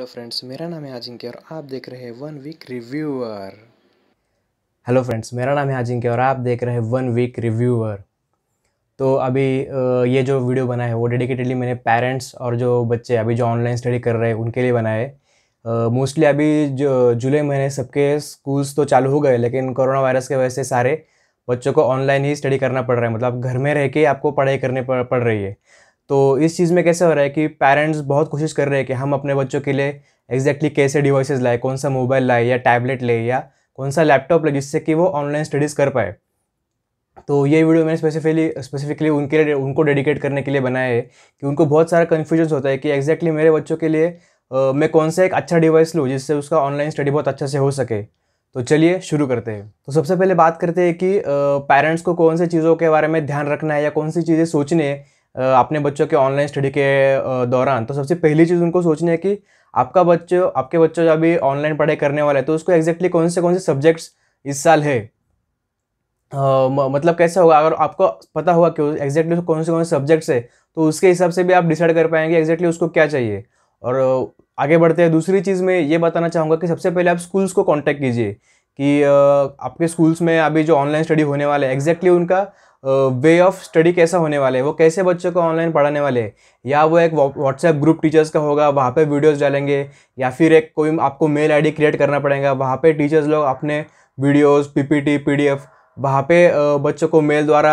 hello friends मेरा नाम है अजिंक्य और आप देख रहे हैं one week reviewer hello friends मेरा नाम है अजिंक्य और आप देख रहे हैं वन वीक रिव्यूअर तो अभी ये जो वीडियो बना है वो डेडिकेटेडली मैंने पेरेंट्स और जो बच्चे अभी जो ऑनलाइन स्टडी कर रहे हैं उनके लिए बनाए मोस्टली uh, अभी जो जुलाई महीने सबके स्कूल्स तो चालू हो गए लेकिन कोरोना वायरस के वजह से सारे बच्चों को ऑनलाइन ही स्टडी करना पड़ रहा है मतलब घर में रह के आपको पढ़ाई करने पड़ रही है तो इस चीज़ में कैसे हो रहा है कि पेरेंट्स बहुत कोशिश कर रहे हैं कि हम अपने बच्चों के लिए एग्जैक्टली exactly कैसे डिवाइसेस लाए कौन सा मोबाइल लाए या टैबलेट ले या कौन सा लैपटॉप ले जिससे कि वो ऑनलाइन स्टडीज़ कर पाए तो ये वीडियो मैंने स्पेसिफिकली स्पेसिफिकली उनके लिए उनको डेडिकेट करने के लिए बनाया है कि उनको बहुत सारा कन्फ्यूजन होता है कि एग्जैक्टली exactly मेरे बच्चों के लिए आ, मैं कौन सा एक अच्छा डिवाइस लूँ जिससे उसका ऑनलाइन स्टडी बहुत अच्छे से हो सके तो चलिए शुरू करते हैं तो सबसे पहले बात करते हैं कि पेरेंट्स को कौन सी चीज़ों के बारे में ध्यान रखना है या कौन सी चीज़ें सोचनी है अपने बच्चों के ऑनलाइन स्टडी के दौरान तो सबसे पहली चीज़ उनको सोचनी है कि आपका बच्चे आपके बच्चों जो अभी ऑनलाइन पढ़ाई करने वाला है तो उसको एग्जैक्टली कौन से कौन से सब्जेक्ट्स इस साल है आ, मतलब कैसे होगा अगर आपको पता होगा कि एग्जैक्टली कौन से कौन से सब्जेक्ट्स है तो उसके हिसाब से भी आप डिसाइड कर पाएंगे एग्जैक्टली उसको क्या चाहिए और आगे बढ़ते हैं दूसरी चीज़ मैं ये बताना चाहूँगा कि सबसे पहले आप स्कूल्स को कॉन्टैक्ट कीजिए कि आपके स्कूल्स में अभी जो ऑनलाइन स्टडी होने वाले हैं एग्जैक्टली उनका वे ऑफ स्टडी कैसा होने वाले हैं वो कैसे बच्चों को ऑनलाइन पढ़ाने वाले हैं या वो एक व्हाट्सएप ग्रुप टीचर्स का होगा वहाँ पे वीडियोस डालेंगे या फिर एक कोई आपको मेल आईडी क्रिएट करना पड़ेगा वहाँ पे टीचर्स लोग अपने वीडियोस पीपीटी पीडीएफ वहाँ पे बच्चों को मेल द्वारा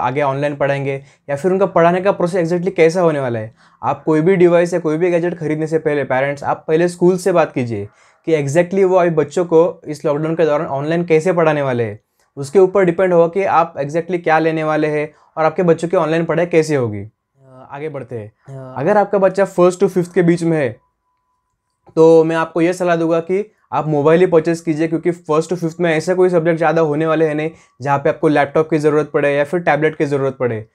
आगे ऑनलाइन पढ़ाएंगे या फिर उनका पढ़ाने का प्रोसेस एग्जैक्टली कैसा होने वाला है आप कोई भी डिवाइस या कोई भी गैजेट खरीदने से पहले पेरेंट्स आप पहले स्कूल से बात कीजिए कि एग्जैक्टली वो अभी बच्चों को इस लॉकडाउन के दौरान ऑनलाइन कैसे पढ़ाने वाले हैं उसके ऊपर डिपेंड होगा कि आप एग्जैक्टली क्या लेने वाले हैं और आपके बच्चों की ऑनलाइन पढ़ाई कैसे होगी आगे बढ़ते हैं अगर आपका बच्चा फर्स्ट टू फिफ्थ के बीच में है तो मैं आपको यह सलाह दूंगा कि आप मोबाइल ही परचेस कीजिए क्योंकि फर्स्ट टू फिफ्थ में ऐसे कोई सब्जेक्ट ज़्यादा होने वाले हैं नहीं जहाँ पे आपको लैपटॉप की ज़रूरत पड़े या फिर टैबलेट की ज़रूरत पड़े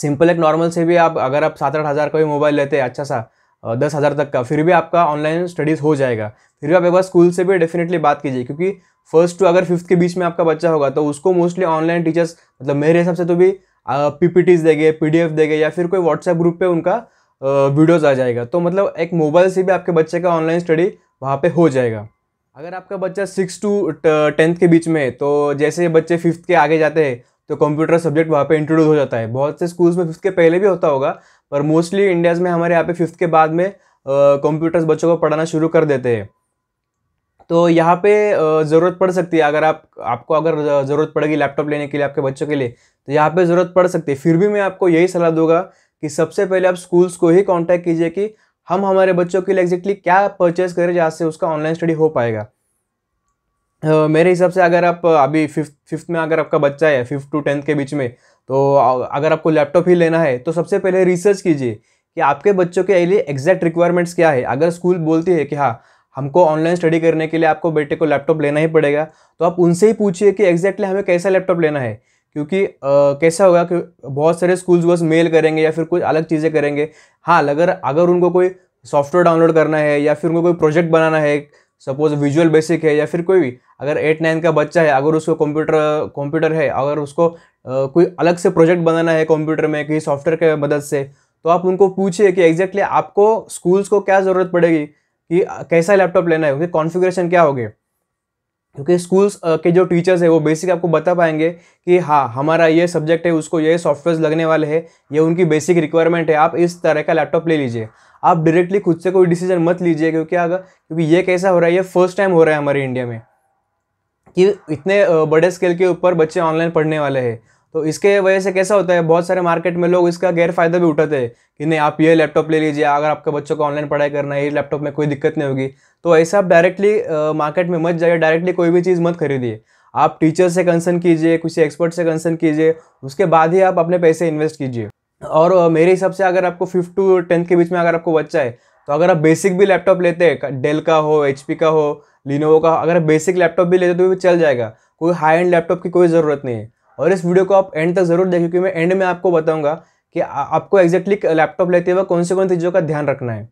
सिंपल एक नॉर्मल से भी आप अगर आप सात आठ हज़ार का भी मोबाइल लेते हैं अच्छा सा दस हज़ार तक का फिर भी आपका ऑनलाइन स्टडीज़ हो जाएगा फिर भी आप एक बार स्कूल से भी डेफिनेटली बात कीजिए क्योंकि फर्स्ट टू अगर फिफ्थ के बीच में आपका बच्चा होगा तो उसको मोस्टली ऑनलाइन टीचर्स मतलब मेरे हिसाब से तो भी पीपीटीज देंगे पीडीएफ देंगे या फिर कोई व्हाट्सएप ग्रुप पे उनका वीडियोस आ जाएगा तो मतलब एक मोबाइल से भी आपके बच्चे का ऑनलाइन स्टडी वहाँ पे हो जाएगा अगर आपका बच्चा सिक्स टू टेंथ के बीच में है तो जैसे बच्चे फिफ्थ के आगे जाते हैं तो कंप्यूटर सब्जेक्ट वहाँ पे इंट्रोड्यूस हो जाता है बहुत से स्कूल्स में फिफ्थ के पहले भी होता होगा पर मोस्टली इंडियाज़ में हमारे यहाँ पे फिफ्थ के बाद में कंप्यूटर्स बच्चों को पढ़ाना शुरू कर देते हैं तो यहाँ पे ज़रूरत पड़ सकती है अगर आप आपको अगर ज़रूरत पड़ेगी लैपटॉप लेने के लिए आपके बच्चों के लिए तो यहाँ पे ज़रूरत पड़ सकती है फिर भी मैं आपको यही सलाह दूंगा कि सबसे पहले आप स्कूल्स को ही कांटेक्ट कीजिए कि हम हमारे बच्चों के लिए एग्जैक्टली क्या परचेज करें जहाँ से उसका ऑनलाइन स्टडी हो पाएगा Uh, मेरे हिसाब से अगर आप अभी फिफ्थ फिफ्थ में अगर आपका बच्चा है फिफ्थ टू टेंथ के बीच में तो अगर आपको लैपटॉप ही लेना है तो सबसे पहले रिसर्च कीजिए कि आपके बच्चों के लिए एग्जैक्ट रिक्वायरमेंट्स क्या है अगर स्कूल बोलती है कि हाँ हमको ऑनलाइन स्टडी करने के लिए आपको बेटे को लैपटॉप लेना ही पड़ेगा तो आप उनसे ही पूछिए कि एग्जैक्टली हमें कैसा लैपटॉप लेना है क्योंकि आ, कैसा होगा कि बहुत सारे स्कूल्स बस मेल करेंगे या फिर कुछ अलग चीज़ें करेंगे हाँ अगर अगर उनको कोई सॉफ्टवेयर डाउनलोड करना है या फिर उनको कोई प्रोजेक्ट बनाना है सपोज विजुअल बेसिक है या फिर कोई भी अगर एट नाइन का बच्चा है अगर उसको कंप्यूटर कंप्यूटर है अगर उसको आ, कोई अलग से प्रोजेक्ट बनाना है कंप्यूटर में किसी सॉफ्टवेयर के मदद से तो आप उनको पूछिए कि एग्जैक्टली exactly आपको स्कूल्स को क्या ज़रूरत पड़ेगी कि कैसा लैपटॉप लेना है उसके कॉन्फ़िगरेशन क्या गए क्योंकि स्कूल्स के जो टीचर्स है वो बेसिक आपको बता पाएंगे कि हाँ हमारा ये सब्जेक्ट है उसको ये सॉफ्टवेयर लगने वाले हैं ये उनकी बेसिक रिक्वायरमेंट है आप इस तरह का लैपटॉप ले लीजिए आप डायरेक्टली खुद से कोई डिसीजन मत लीजिए क्योंकि अगर क्योंकि ये कैसा हो रहा है ये फर्स्ट टाइम हो रहा है हमारे इंडिया में कि इतने बड़े स्केल के ऊपर बच्चे ऑनलाइन पढ़ने वाले हैं तो इसके वजह से कैसा होता है बहुत सारे मार्केट में लोग इसका गैर फायदा भी उठाते हैं कि नहीं आप ये लैपटॉप ले लीजिए अगर आपके बच्चों को ऑनलाइन पढ़ाई करना है ये लैपटॉप में कोई दिक्कत नहीं होगी तो ऐसा आप डायरेक्टली मार्केट में मत जाइए डायरेक्टली कोई भी चीज़ मत खरीदिए आप टीचर से कंसर्न कीजिए किसी एक्सपर्ट से कंसर्न कीजिए उसके बाद ही आप अपने पैसे इन्वेस्ट कीजिए और मेरे हिसाब से अगर आपको फिफ्थ टू टेंथ के बीच में अगर आपको बच्चा है तो अगर आप बेसिक भी लैपटॉप लेते हैं डेल का हो एच का हो लिनोवो का अगर बेसिक लैपटॉप भी लेते तो भी चल जाएगा कोई हाई एंड लैपटॉप की कोई ज़रूरत नहीं है और इस वीडियो को आप एंड तक ज़रूर देखें क्योंकि मैं एंड में आपको बताऊंगा कि आपको एग्जैक्टली लैपटॉप लेते हुए कौन से कौन चीज़ों का ध्यान रखना है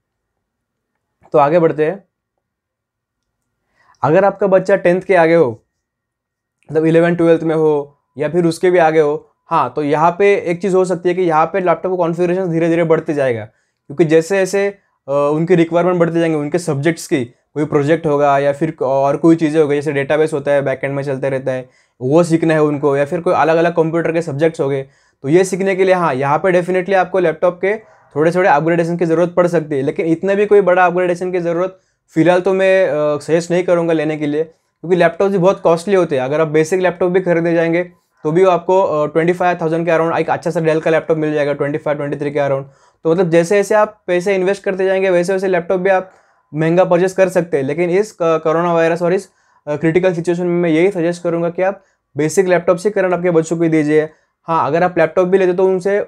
तो आगे बढ़ते हैं अगर आपका बच्चा टेंथ के आगे हो मतलब इलेवन ट्वेल्थ में हो या फिर उसके भी आगे हो हाँ तो यहाँ पे एक चीज़ हो सकती है कि यहाँ पे लैपटॉप का कॉन्फ़िगरेशन धीरे धीरे बढ़ते जाएगा क्योंकि जैसे जैसे उनके रिक्वायरमेंट बढ़ते जाएंगे उनके सब्जेक्ट्स की कोई प्रोजेक्ट होगा या फिर और कोई चीज़ें होगी जैसे डेटाबेस होता है बैकएंड में चलता रहता है वो सीखना है उनको या फिर कोई अलग अलग कंप्यूटर के सब्जेक्ट्स हो गए तो ये सीखने के लिए हाँ यहाँ पर डेफिनेटली आपको लैपटॉप के थोड़े थोड़े अपग्रेडेशन की ज़रूरत पड़ सकती है लेकिन इतना भी कोई बड़ा अपग्रेडेशन की ज़रूरत फिलहाल तो मैं सजेस्ट नहीं करूँगा लेने के लिए क्योंकि लैपटॉप भी बहुत कॉस्टली होते हैं अगर आप बेसिक लैपटॉप भी खरीदे जाएंगे तो भी आपको ट्वेंटी फाइव थाउजेंड के अराउंड एक अच्छा सा डेल का लैपटॉप मिल जाएगा ट्वेंटी फाइव ट्वेंटी थ्री के अराउंड तो मतलब जैसे जैसे आप पैसे इन्वेस्ट करते जाएंगे वैसे वैसे लैपटॉप भी आप महंगा परचेस कर सकते हैं लेकिन इस कोरोना वायरस और इस क्रिटिकल सिचुएशन में मैं यही सजेस्ट करूँगा कि आप बेसिक लैपटॉप से करंट आपके बच्चों को दीजिए हाँ अगर आप लैपटॉप भी लेते तो उनसे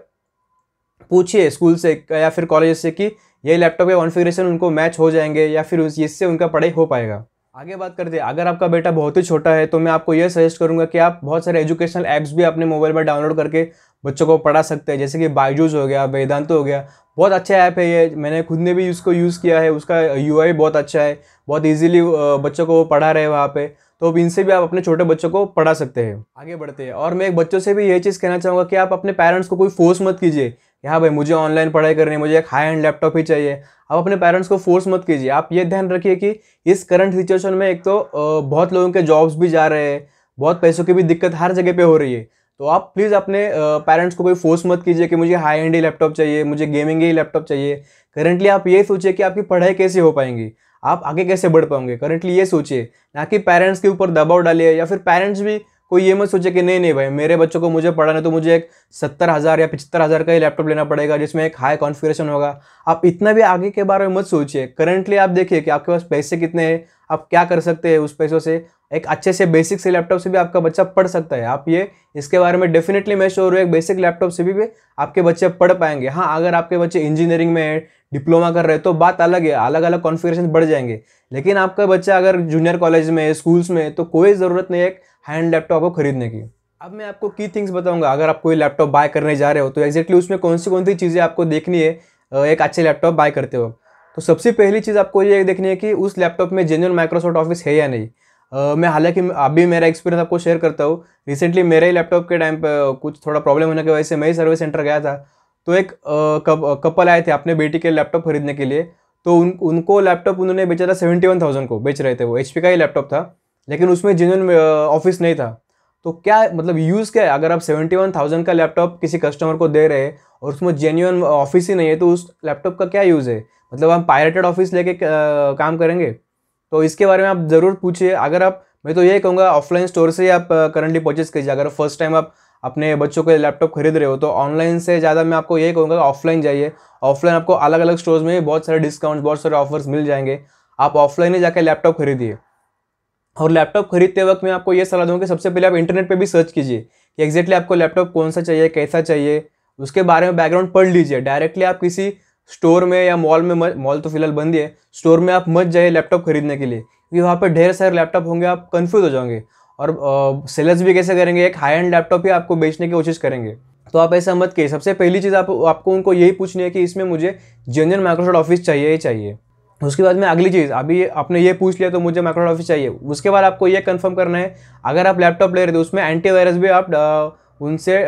पूछिए स्कूल से या फिर कॉलेज से कि ये लैपटॉप के कॉन्फ़िगरेशन उनको मैच हो जाएंगे या फिर इससे उनका पढ़ाई हो पाएगा आगे बात करते हैं अगर आपका बेटा बहुत ही छोटा है तो मैं आपको यह सजेस्ट करूँगा कि आप बहुत सारे एजुकेशनल ऐप्स भी अपने मोबाइल पर डाउनलोड करके बच्चों को पढ़ा सकते हैं जैसे कि बायजूस हो गया वेदांत हो गया बहुत अच्छा ऐप है ये मैंने खुद ने भी इसको यूज़ किया है उसका यू बहुत अच्छा है बहुत ईजिली बच्चों को पढ़ा रहे वहाँ पर तो अब इनसे भी आप अपने छोटे बच्चों को पढ़ा सकते हैं आगे बढ़ते हैं और मैं एक बच्चों से भी ये चीज़ कहना चाहूँगा कि आप अपने पेरेंट्स को कोई फोर्स मत कीजिए यहाँ भाई मुझे ऑनलाइन पढ़ाई करनी है मुझे एक हाई एंड लैपटॉप ही चाहिए आप अपने पेरेंट्स को फोर्स मत कीजिए आप ये ध्यान रखिए कि इस करंट सिचुएशन में एक तो बहुत लोगों के जॉब्स भी जा रहे हैं बहुत पैसों की भी दिक्कत हर जगह पर हो रही है तो आप प्लीज़ अपने पेरेंट्स को कोई फोर्स मत कीजिए कि मुझे हाई एंड लैपटॉप चाहिए मुझे गेमिंग ही लैपटॉप चाहिए करेंटली आप ये सोचिए कि आपकी पढ़ाई कैसे हो पाएंगी आप आगे कैसे बढ़ पाओगे करंटली ये सोचिए ना कि पेरेंट्स के ऊपर दबाव डालिए या फिर पेरेंट्स भी कोई ये मत सोचे कि नहीं नहीं भाई मेरे बच्चों को मुझे पढ़ाना तो मुझे एक सत्तर हज़ार या पचहत्तर हज़ार का ही लैपटॉप लेना पड़ेगा जिसमें एक हाई कॉन्फ़िगरेशन होगा आप इतना भी आगे के बारे में मत सोचिए करंटली आप देखिए कि आपके पास पैसे कितने हैं आप क्या कर सकते हैं उस पैसों से एक अच्छे से बेसिक से लैपटॉप से भी आपका बच्चा पढ़ सकता है आप ये इसके बारे में डेफिनेटली मैं श्योर हूँ एक बेसिक लैपटॉप से भी, भी आपके बच्चे पढ़ पाएंगे हाँ अगर आपके बच्चे इंजीनियरिंग में है डिप्लोमा कर रहे तो बात अलग है अलग अलग कॉन्फ़िगरेशन बढ़ जाएंगे लेकिन आपका बच्चा अगर जूनियर कॉलेज में स्कूल्स में तो कोई ज़रूरत नहीं है हैंड लैपटॉप को खरीदने की अब मैं आपको की थिंग्स बताऊंगा अगर आप कोई लैपटॉप बाय करने जा रहे हो तो एग्जैक्टली उसमें कौन सी कौन सी चीज़ें आपको देखनी है एक अच्छे लैपटॉप बाय करते हो तो सबसे पहली चीज़ आपको ये देखनी है कि उस लैपटॉप में जेन्यून माइक्रोसॉफ्ट ऑफिस है या नहीं मैं हालांकि अभी मेरा एक्सपीरियंस आपको शेयर करता हूँ रिसेंटली मेरे ही लैपटॉप के टाइम पर कुछ थोड़ा प्रॉब्लम होने की वजह से मैं ही सर्विस सेंटर गया था तो एक कपल आए थे अपने बेटी के लैपटॉप खरीदने के लिए तो उन उनको लैपटॉप उन्होंने बेचा था सेवेंटी वन थाउजेंड को बेच रहे थे वो एच का ही लैपटॉप था लेकिन उसमें जिनन ऑफिस नहीं था तो क्या मतलब यूज़ क्या है अगर आप सेवेंटी वन थाउजेंड का लैपटॉप किसी कस्टमर को दे रहे हैं और उसमें जेन्यून ऑफिस ही नहीं है तो उस लैपटॉप का क्या यूज़ है मतलब हम पायरेटेड ऑफिस लेके काम करेंगे तो इसके बारे में आप ज़रूर पूछिए अगर आप मैं तो ये कहूँगा ऑफलाइन स्टोर से ही आप करंटली परचेज़ कीजिए अगर फर्स्ट टाइम आप अपने बच्चों के लैपटॉप खरीद रहे हो तो ऑनलाइन से ज़्यादा मैं आपको ये कहूँगा ऑफलाइन जाइए ऑफलाइन आपको अलग अलग स्टोर्स में बहुत सारे डिस्काउंट्स बहुत सारे ऑफर्स मिल जाएंगे आप ऑफलाइन ही जाकर लैपटॉप खरीदिए और लैपटॉप खरीदते वक्त मैं आपको ये सलाह दूँगा कि सबसे पहले आप इंटरनेट पर भी सर्च कीजिए कि एग्जैक्टली आपको लैपटॉप कौन सा चाहिए कैसा चाहिए उसके बारे में बैकग्राउंड पढ़ लीजिए डायरेक्टली आप किसी स्टोर में या मॉल में मॉल तो फिलहाल बंद ही है स्टोर में आप मत जाइए लैपटॉप खरीदने के लिए क्योंकि वहाँ पर ढेर सारे लैपटॉप होंगे आप कन्फ्यूज़ हो जाओगे और सेलर्स भी कैसे करेंगे एक हाई एंड लैपटॉप ही आपको बेचने की कोशिश करेंगे तो आप ऐसा मत कहिए सबसे पहली चीज़ आप आपको उनको यही पूछनी है कि इसमें मुझे जेन्यन माइक्रोसॉफ्ट ऑफिस चाहिए ही चाहिए उसके बाद में अगली चीज़ अभी आपने ये पूछ लिया तो मुझे माइक्रोसॉफ्ट ऑफिस चाहिए उसके बाद आपको ये कंफर्म करना है अगर आप लैपटॉप ले रहे थे उसमें एंटीवायरस भी आप उनसे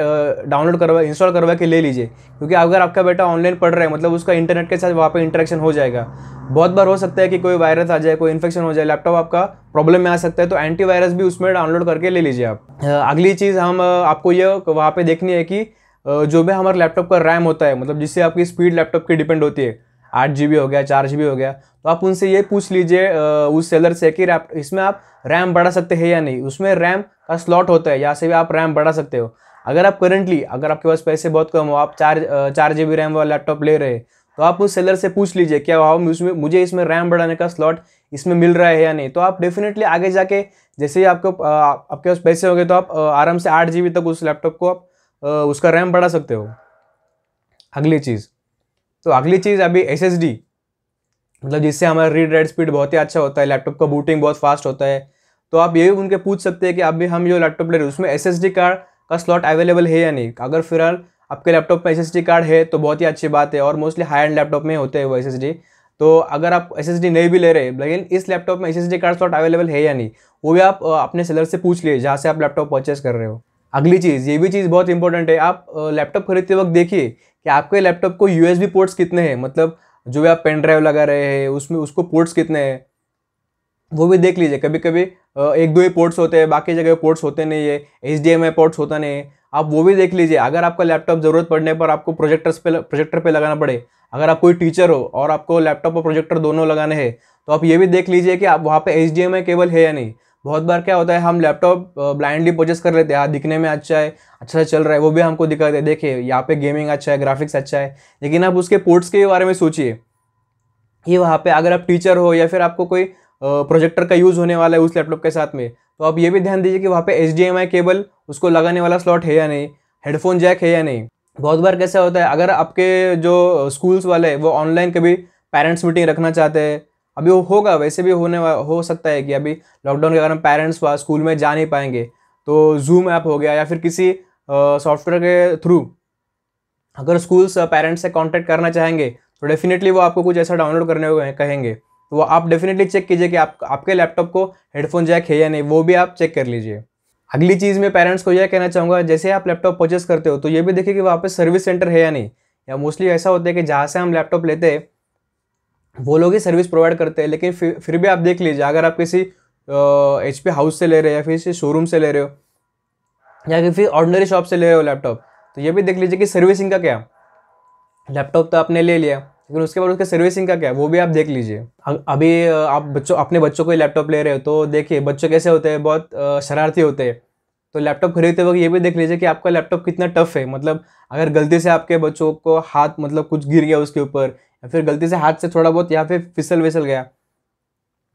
डाउनलोड करवा इंस्टॉल करवा के ले लीजिए क्योंकि अगर आपका बेटा ऑनलाइन पढ़ रहा है मतलब उसका इंटरनेट के साथ वहाँ पर इंटरेक्शन हो जाएगा बहुत बार हो सकता है कि कोई वायरस आ जाए कोई इन्फेक्शन हो जाए लैपटॉप आपका प्रॉब्लम में आ सकता है तो एंटीवायरस भी उसमें डाउनलोड करके ले लीजिए आप अगली चीज़ हम आपको ये वहाँ पर देखनी है कि जो भी हमारे लैपटॉप का रैम होता है मतलब जिससे आपकी स्पीड लैपटॉप की डिपेंड होती है आठ जी हो गया चार जी हो गया तो आप उनसे ये पूछ लीजिए उस सेलर से कि इसमें आप रैम बढ़ा सकते हैं या नहीं उसमें रैम का स्लॉट होता है यहाँ से भी आप रैम बढ़ा सकते हो अगर आप करंटली अगर आपके पास पैसे बहुत कम हो आप चार चार जी रैम वाला लैपटॉप ले रहे तो आप उस सेलर से पूछ लीजिए क्या भाव उसमें मुझे इसमें रैम बढ़ाने का स्लॉट इसमें मिल रहा है या नहीं तो आप डेफिनेटली आगे जाके जैसे ही आपको आपके पास पैसे हो गए तो आप आराम से आठ जी तक उस लैपटॉप को आप उसका रैम बढ़ा सकते हो अगली चीज़ तो अगली चीज़ अभी एस मतलब जिससे हमारा रीड राइट स्पीड बहुत ही अच्छा होता है लैपटॉप का बूटिंग बहुत फास्ट होता है तो आप ये उनके पूछ सकते हैं कि अभी हम जो लैपटॉप ले रहे हैं उसमें एस कार्ड का स्लॉट अवेलेबल है या नहीं अगर फिलहाल आपके लैपटॉप में एस कार्ड है तो बहुत ही अच्छी बात है और मोस्टली हाई एंड लैपटॉप में होते हैं वो एस तो अगर आप एस नहीं भी ले रहे लेकिन इस लैपटॉप में एस कार्ड स्लॉट अवेलेबल है या नहीं वो भी आप अपने सेलर से पूछ लिए जहाँ से आप लैपटॉप परचेस कर रहे हो अगली चीज़ ये भी चीज़ बहुत इंपॉर्टेंट है आप लैपटॉप खरीदते वक्त देखिए कि आपके लैपटॉप को यू पोर्ट्स कितने हैं मतलब जो भी आप पेन ड्राइव लगा रहे हैं उसमें उसको पोर्ट्स कितने हैं वो भी देख लीजिए कभी कभी एक दो ही पोर्ट्स होते हैं बाकी जगह पोर्ट्स होते नहीं है H D M I ports होता नहीं है आप वो भी देख लीजिए अगर आपका लैपटॉप ज़रूरत पड़ने पर आपको प्रोजेक्टर्स पे प्रोजेक्टर पे लगाना पड़े अगर आप कोई टीचर हो और आपको लैपटॉप और प्रोजेक्टर दोनों लगाने हैं तो आप ये भी देख लीजिए कि आप वहाँ पे H D M I cable है या नहीं बहुत बार क्या होता है हम लैपटॉप ब्लाइंडली परचेस कर लेते हैं हाँ दिखने में अच्छा है अच्छा से चल रहा है वो भी हमको दिखाते हैं देखिए यहाँ पे गेमिंग अच्छा है ग्राफिक्स अच्छा है लेकिन आप उसके पोर्ट्स के बारे में सोचिए ये वहाँ पे अगर आप टीचर हो या फिर आपको कोई प्रोजेक्टर का यूज़ होने वाला है उस लैपटॉप के साथ में तो आप ये भी ध्यान दीजिए कि वहाँ पे एच केबल उसको लगाने वाला स्लॉट है या नहीं हेडफोन जैक है या नहीं बहुत बार कैसा होता है अगर आपके जो स्कूल्स वाले वो ऑनलाइन कभी पेरेंट्स मीटिंग रखना चाहते हैं अभी वो होगा वैसे भी होने हो सकता है कि अभी लॉकडाउन के कारण पेरेंट्स स्कूल में जा नहीं पाएंगे तो जूम ऐप हो गया या फिर किसी सॉफ्टवेयर के थ्रू अगर स्कूल्स पेरेंट्स से कांटेक्ट करना चाहेंगे तो डेफिनेटली वो आपको कुछ ऐसा डाउनलोड करने कहेंगे तो वो आप डेफिनेटली चेक कीजिए कि आप आपके लैपटॉप को हेडफोन जैक है या नहीं वो भी आप चेक कर लीजिए अगली चीज़ में पेरेंट्स को यह कहना चाहूँगा जैसे आप लैपटॉप परचेस करते हो तो ये भी देखिए कि वहाँ पर सर्विस सेंटर है या नहीं या मोस्टली ऐसा होता है कि जहाँ से हम लैपटॉप लेते हैं वो लोग ही सर्विस प्रोवाइड करते हैं लेकिन फिर फिर भी आप देख लीजिए अगर आप किसी एच पी हाउस से ले रहे हो या फिर किसी शोरूम से ले रहे हो या फिर ऑर्डनरी शॉप से ले रहे हो लैपटॉप तो ये भी देख लीजिए कि सर्विसिंग का क्या लैपटॉप तो आपने ले लिया लेकिन उसके बाद उसके सर्विसिंग का क्या वो भी आप देख लीजिए अभी आप बच्चों अपने बच्चों को लैपटॉप ले रहे हो तो देखिए बच्चे कैसे होते हैं बहुत शरारती होते हैं तो लैपटॉप खरीदते वक्त ये भी देख लीजिए कि आपका लैपटॉप कितना टफ है मतलब अगर गलती से आपके बच्चों को हाथ मतलब कुछ गिर गया उसके ऊपर या फिर गलती से हाथ से थोड़ा बहुत या फिर फिसल विसल गया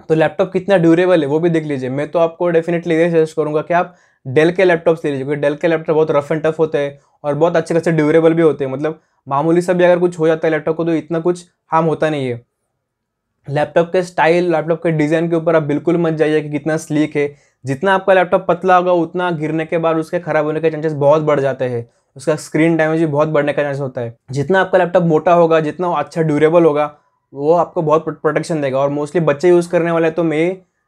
तो लैपटॉप कितना ड्यूरेबल है वो भी देख लीजिए मैं तो आपको डेफिनेटली ये सजेस्ट करूँगा कि आप डेल के लैपटॉप्स ले लीजिए क्योंकि डेल के लैपटॉप बहुत रफ एंड टफ होते हैं और बहुत अच्छे खासे ड्यूरेबल भी होते हैं मतलब मामूली सा भी अगर कुछ हो जाता है लैपटॉप को तो इतना कुछ हार्म होता नहीं है लैपटॉप के स्टाइल लैपटॉप के डिज़ाइन के ऊपर आप बिल्कुल मत जाइए कि कितना स्लीक है जितना आपका लैपटॉप पतला होगा उतना गिरने के बाद उसके ख़राब होने के चांसेस बहुत बढ़ जाते हैं उसका स्क्रीन डैमेज भी बहुत बढ़ने का चांस होता है जितना आपका लैपटॉप मोटा होगा जितना अच्छा ड्यूरेबल होगा वो आपको बहुत प्रोटेक्शन देगा और मोस्टली बच्चे यूज़ करने वाले तो मैं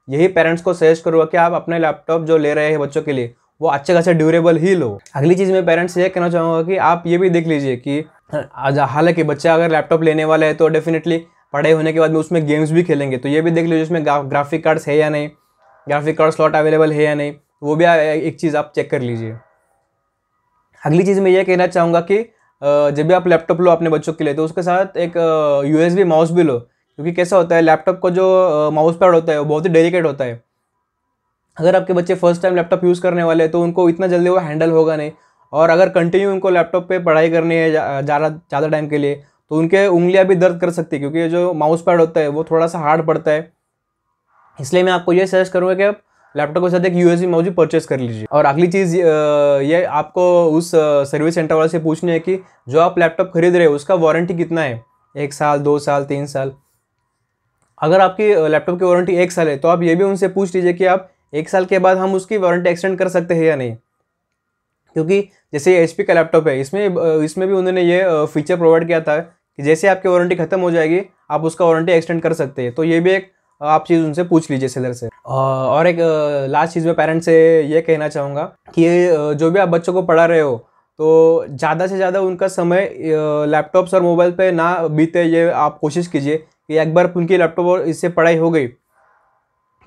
यही पेरेंट्स को सजेस्ट करूँगा कि आप अपने लैपटॉप जो ले रहे हैं बच्चों के लिए वो अच्छे खासे ड्यूरेबल ही लो अगली चीज़ मैं पेरेंट्स ये कहना चाहूँगा कि आप ये भी देख लीजिए कि हालांकि बच्चा अगर लैपटॉप लेने वाला है तो डेफिनेटली पढ़ाई होने के बाद में उसमें गेम्स भी खेलेंगे तो ये भी देख लीजिए उसमें ग्राफिक कार्ड्स है या नहीं ग्राफिक कार्ड स्लॉट अवेलेबल है या नहीं वो भी एक चीज़ आप चेक कर लीजिए अगली चीज़ मैं ये कहना चाहूँगा कि जब भी आप लैपटॉप लो अपने बच्चों के लिए तो उसके साथ एक यू माउस भी लो क्योंकि कैसा होता है लैपटॉप का जो माउस पैड होता है वो बहुत ही डेडिकेट होता है अगर आपके बच्चे फर्स्ट टाइम लैपटॉप यूज़ करने वाले हैं तो उनको इतना जल्दी वो हैंडल होगा नहीं और अगर कंटिन्यू उनको लैपटॉप पे पढ़ाई करनी है ज़्यादा ज़्यादा टाइम के लिए तो उनके उंगलियाँ भी दर्द कर सकती है क्योंकि जो माउस पैड होता है वो थोड़ा सा हार्ड पड़ता है इसलिए मैं आपको ये सजेस्ट करूँगा कि आप लैपटॉप के साथ एक यूएसबी माउस भी परचेस कर लीजिए और अगली चीज़ ये आपको उस सर्विस सेंटर वाले से पूछनी है कि जो आप लैपटॉप खरीद रहे हो उसका वारंटी कितना है एक साल दो साल तीन साल अगर आपकी लैपटॉप की वारंटी एक साल है तो आप ये भी उनसे पूछ लीजिए कि आप एक साल के बाद हम उसकी वारंटी एक्सटेंड कर सकते हैं या नहीं क्योंकि जैसे एच का लैपटॉप है इसमें इसमें भी उन्होंने ये फीचर प्रोवाइड किया था कि जैसे आपकी वारंटी ख़त्म हो जाएगी आप उसका वारंटी एक्सटेंड कर सकते हैं तो ये भी एक आप चीज़ उनसे पूछ लीजिए सेलर से और एक लास्ट चीज़ मैं पेरेंट्स से ये कहना चाहूँगा कि जो भी आप बच्चों को पढ़ा रहे हो तो ज़्यादा से ज़्यादा उनका समय लैपटॉप्स और मोबाइल पे ना बीते ये आप कोशिश कीजिए कि एक बार उनकी लैपटॉप और इससे पढ़ाई हो गई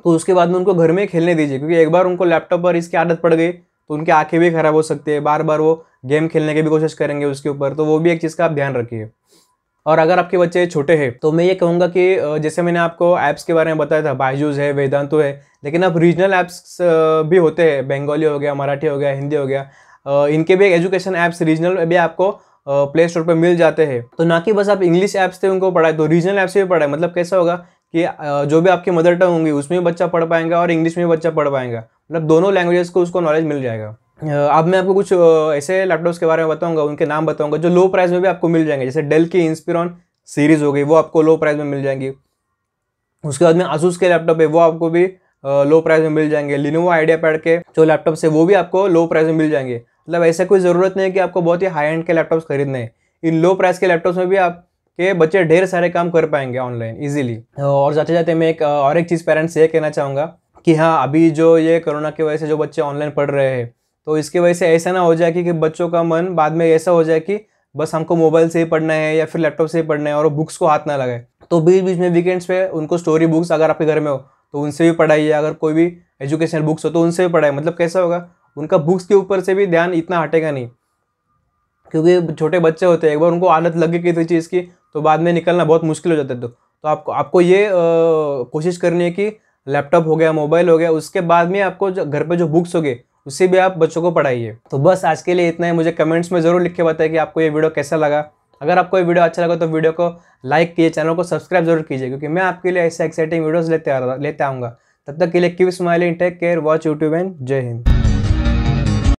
तो उसके बाद में उनको घर में खेलने दीजिए क्योंकि एक बार उनको लैपटॉप पर इसकी आदत पड़ गई तो उनकी आँखें भी खराब हो सकती है बार बार वो गेम खेलने की भी कोशिश करेंगे उसके ऊपर तो वो भी एक चीज़ का आप ध्यान रखिए और अगर आपके बच्चे छोटे हैं तो मैं ये कहूँगा कि जैसे मैंने आपको ऐप्स के बारे में बताया था बायजूज है वेदांतो है लेकिन अब रीजनल ऐप्स भी होते हैं बंगाली हो गया मराठी हो गया हिंदी हो गया इनके भी एजुकेशन ऐप्स रीजनल भी आपको प्ले स्टोर पर मिल जाते हैं तो ना कि बस आप इंग्लिश ऐप्स थे उनको पढ़ाए तो रीजनल ऐप्स भी पढ़ाए मतलब कैसा होगा कि जो भी आपकी मदर टंग होंगी उसमें भी बच्चा पढ़ पाएगा और इंग्लिश में भी बच्चा पढ़ पाएगा मतलब दोनों लैंग्वेजेस को उसको नॉलेज मिल जाएगा अब मैं आपको कुछ ऐसे लैपटॉप्स के बारे में बताऊंगा उनके नाम बताऊंगा जो लो प्राइस में भी आपको मिल जाएंगे जैसे डेल की इंस्पिरॉन सीरीज़ हो गई वो आपको लो प्राइस में मिल जाएंगी उसके बाद में आसूस के लैपटॉप है वो आपको भी लो प्राइस में मिल जाएंगे लिनोवा आइडिया पैड के जो लैपटॉप्स है वो भी आपको लो प्राइस में मिल जाएंगे मतलब ऐसा कोई ज़रूरत नहीं है कि आपको बहुत ही हाई एंड के लैपटॉप्स खरीदने इन लो प्राइस के लैपटॉप्स में भी आपके बच्चे ढेर सारे काम कर पाएंगे ऑनलाइन ईजिली और जाते जाते मैं एक और एक चीज़ पेरेंट्स ये कहना चाहूँगा कि हाँ अभी जो ये कोरोना की वजह से जो बच्चे ऑनलाइन पढ़ रहे हैं तो इसकी वजह से ऐसा ना हो जाए कि, कि बच्चों का मन बाद में ऐसा हो जाए कि बस हमको मोबाइल से ही पढ़ना है या फिर लैपटॉप से ही पढ़ना है और बुक्स को हाथ ना लगाए तो बीच बीच में वीकेंड्स पे उनको स्टोरी बुक्स अगर आपके घर में हो तो उनसे भी पढ़ाइए अगर कोई भी एजुकेशनल बुक्स हो तो उनसे भी पढ़ाए मतलब कैसा होगा उनका बुक्स के ऊपर से भी ध्यान इतना हटेगा नहीं क्योंकि छोटे बच्चे होते हैं एक बार उनको आदत लग गई किसी चीज़ की तो बाद में निकलना बहुत मुश्किल हो जाता है तो तो आपको आपको ये कोशिश करनी है कि लैपटॉप हो गया मोबाइल हो गया उसके बाद में आपको घर पर जो बुक्स हो गए उसी भी आप बच्चों को पढ़ाइए तो बस आज के लिए इतना ही मुझे कमेंट्स में ज़रूर लिख के बताए कि आपको ये वीडियो कैसा लगा अगर आपको ये वीडियो अच्छा लगा तो वीडियो को लाइक कीजिए चैनल को सब्सक्राइब जरूर कीजिए क्योंकि मैं आपके लिए ऐसे एक्साइटिंग वीडियोज लेते आ रहा लेते आऊँगा तब तक के लिए keep smiling take care watch YouTube and जय हिंद